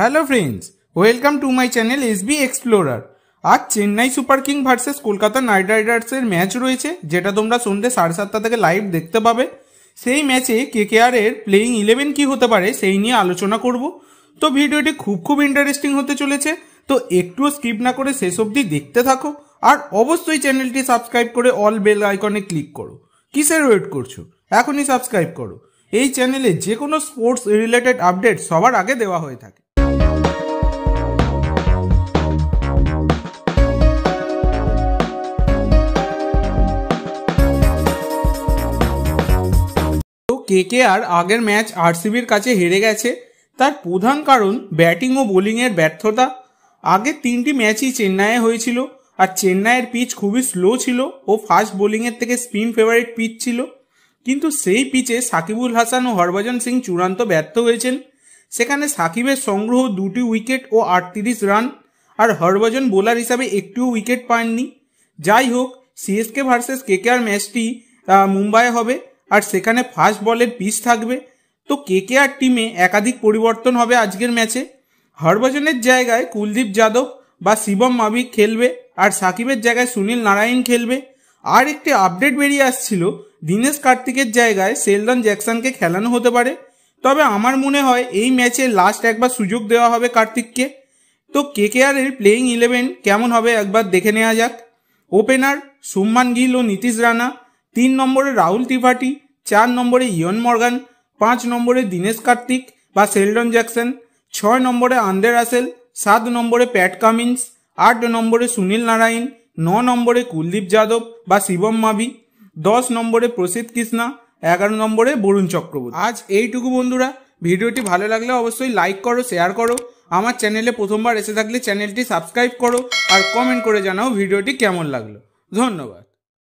hello friends welcome to my channel S B explorer আজ Chennai super king versus Kolkata knight রাইডার্সের match রয়েছে যেটা তোমরা সন্ধ্যে সাড়ে সাতটা থেকে লাইভ দেখতে পাবে সেই ম্যাচে কেকেআর এর প্লেয়িং ইলেভেন কি হতে পারে সেই নিয়ে আলোচনা করব তো ভিডিওটি খুব খুব ইন্টারেস্টিং হতে চলেছে তো একটুও স্কিপ না করে শেষ অবধি দেখতে থাকো আর অবশ্যই চ্যানেলটি সাবস্ক্রাইব করে অল বেল আইকনে ক্লিক করো কিসের ওয়েট করছো এখনই সাবস্ক্রাইব করো এই চ্যানেলে যে কোনো স্পোর্টস রিলেটেড আপডেট সবার আগে দেওয়া হয়ে থাকে আর আগের ম্যাচ আরসিবির কাছে হেরে গেছে তার প্রধান কারণ ব্যাটিং ও বোলিংয়ের ব্যর্থতা আগের তিনটি ম্যাচই চেন্নাইয়ে হয়েছিল আর চেন্নাইয়ের পিচ খুবই স্লো ছিল ও ফাস্ট বোলিংয়ের থেকে স্পিন ফেভারিট পিচ ছিল কিন্তু সেই পিচে সাকিবুল হাসান ও হরভজন সিং চূড়ান্ত ব্যর্থ হয়েছেন সেখানে সাকিবের সংগ্রহ দুটি উইকেট ও আটত্রিশ রান আর হরভজন বোলার হিসাবে একটিও উইকেট পাননি যাই হোক সিএসকে ভার্সেস কেকেআর ম্যাচটি মুম্বাইয়ে হবে আর সেখানে ফার্স্ট বলের পিচ থাকবে তো কে কে আর টিমে একাধিক পরিবর্তন হবে আজকের ম্যাচে হরভজনের জায়গায় কুলদীপ যাদব বা শিবম মাবিক খেলবে আর সাকিবের জায়গায় সুনীল নারায়ণ খেলবে আর একটি আপডেট বেরিয়ে আসছিল দীনেশ কার্তিকের জায়গায় সেলডন জ্যাকসনকে খেলানো হতে পারে তবে আমার মনে হয় এই ম্যাচে লাস্ট একবার সুযোগ দেওয়া হবে কার্তিককে তো কে আর এর প্লেয়িং ইলেভেন কেমন হবে একবার দেখে নেওয়া যাক ওপেনার সুম্মান গিল ও নীতিশ রানা তিন নম্বরে রাহুল ত্রিপাঠী চার নম্বরে ইয়ন মর্গান পাঁচ নম্বরে দীনেশ কার্তিক বা সেলডন জ্যাকসন ছয় নম্বরে আন্দ্রে রাসেল সাত নম্বরে প্যাট কামিন্স আট নম্বরে সুনীল নারায়ণ ন নম্বরে কুলদীপ যাদব বা শিবম মাভি দশ নম্বরে প্রসিদ কৃষ্ণা এগারো নম্বরে বরুণ চক্রবর্তী আজ এইটুকু বন্ধুরা ভিডিওটি ভালো লাগলে অবশ্যই লাইক করো শেয়ার করো আমার চ্যানেলে প্রথমবার এসে থাকলে চ্যানেলটি সাবস্ক্রাইব করো আর কমেন্ট করে জানাও ভিডিওটি কেমন লাগলো ধন্যবাদ